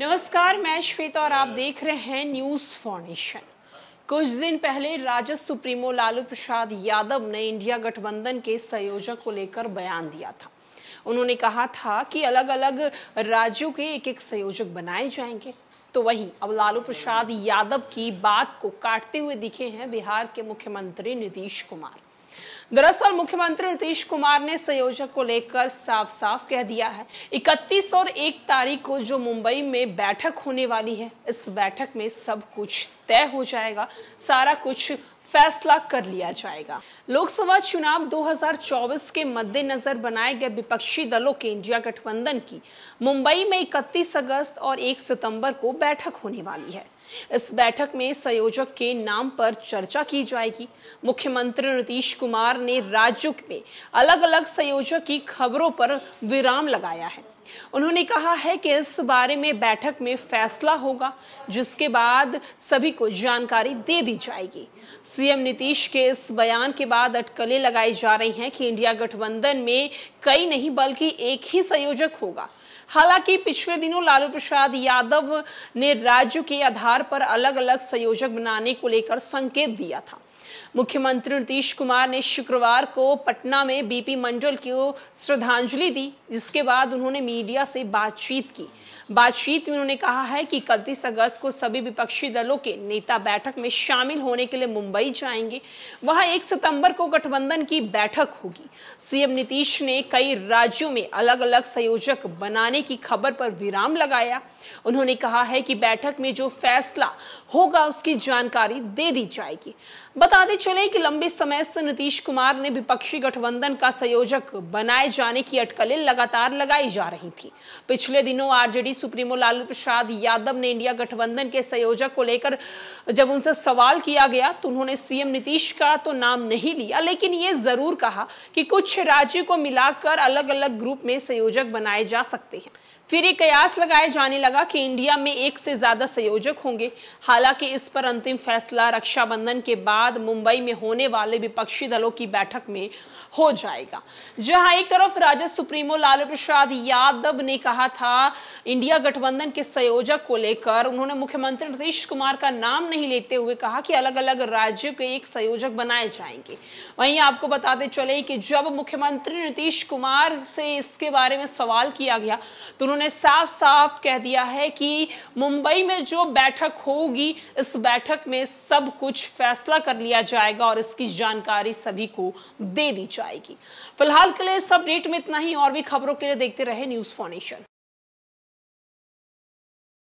नमस्कार मैं श्वेता और आप देख रहे हैं न्यूज फाउंडेशन कुछ दिन पहले राजद सुप्रीमो लालू प्रसाद यादव ने इंडिया गठबंधन के संयोजक को लेकर बयान दिया था उन्होंने कहा था कि अलग अलग राज्यों के एक एक संयोजक बनाए जाएंगे तो वहीं अब लालू प्रसाद यादव की बात को काटते हुए दिखे हैं बिहार के मुख्यमंत्री नीतीश कुमार दरअसल मुख्यमंत्री नीतीश कुमार ने संयोजक को लेकर साफ साफ कह दिया है 31 और 1 तारीख को जो मुंबई में बैठक होने वाली है इस बैठक में सब कुछ तय हो जाएगा सारा कुछ फैसला कर लिया जाएगा लोकसभा चुनाव 2024 के मद्देनजर बनाए गए विपक्षी दलों के इंडिया गठबंधन की मुंबई में 31 अगस्त और 1 सितंबर को बैठक होने वाली है इस बैठक में संयोजक के नाम पर चर्चा की जाएगी मुख्यमंत्री नीतीश कुमार ने राज्यों में अलग अलग संयोजक की खबरों पर विराम लगाया है उन्होंने कहा है कि इस बारे में बैठक में फैसला होगा जिसके बाद सभी को जानकारी दे दी जाएगी सीएम नीतीश के इस बयान के बाद अटकलें लगाई जा रही हैं कि इंडिया गठबंधन में कई नहीं बल्कि एक ही संयोजक होगा हालांकि पिछले दिनों लालू प्रसाद यादव ने राज्य के आधार पर अलग अलग संयोजक बनाने को लेकर संकेत दिया था मुख्यमंत्री नीतीश कुमार ने शुक्रवार को पटना में बीपी मंडल को श्रद्धांजलि दी जिसके बाद उन्होंने मीडिया से बातचीत की बातचीत में उन्होंने कहा है कि इकतीस अगस्त को सभी विपक्षी दलों के नेता बैठक में शामिल होने के लिए मुंबई जाएंगे वहां एक सितंबर को गठबंधन की बैठक होगी सीएम नीतीश ने कई राज्यों में अलग अलग संयोजक बनाने की खबर पर विराम लगाया उन्होंने कहा है कि बैठक में जो फैसला होगा उसकी जानकारी दे दी जाएगी बता बताते चले कि लंबे समय से नीतीश कुमार ने विपक्षी गठबंधन का संयोजक बनाए जाने की अटकलें लगातार लगाई जा रही थी पिछले दिनों आरजेडी सुप्रीमो लालू प्रसाद यादव ने इंडिया गठबंधन के संयोजक को लेकर जब उनसे सवाल किया गया तो उन्होंने सीएम नीतीश का तो नाम नहीं लिया लेकिन ये जरूर कहा कि कुछ राज्य को मिलाकर अलग अलग ग्रुप में संयोजक बनाए जा सकते हैं फिर एक कयास लगाया जाने लगा कि इंडिया में एक से ज्यादा संयोजक होंगे हालांकि इस पर अंतिम फैसला रक्षाबंधन के बाद मुंबई मुंबई में होने वाले विपक्षी दलों की बैठक में हो जाएगा जहां एक तरफ राजद सुप्रीमो लालू प्रसाद यादव ने कहा था इंडिया गठबंधन के संयोजक को लेकर उन्होंने मुख्यमंत्री नीतीश कुमार का नाम नहीं लेते हुए कहा कि अलग अलग राज्यों के एक संयोजक बनाए जाएंगे वहीं आपको बताते चले कि जब मुख्यमंत्री नीतीश कुमार से इसके बारे में सवाल किया गया तो उन्होंने साफ साफ कह दिया है कि मुंबई में जो बैठक होगी इस बैठक में सब कुछ फैसला कर लिया जाएगा और इसकी जानकारी सभी को दे दी जाएगी फिलहाल के लिए इस अपडेट में इतना ही और भी खबरों के लिए देखते रहे न्यूज फाउंडेशन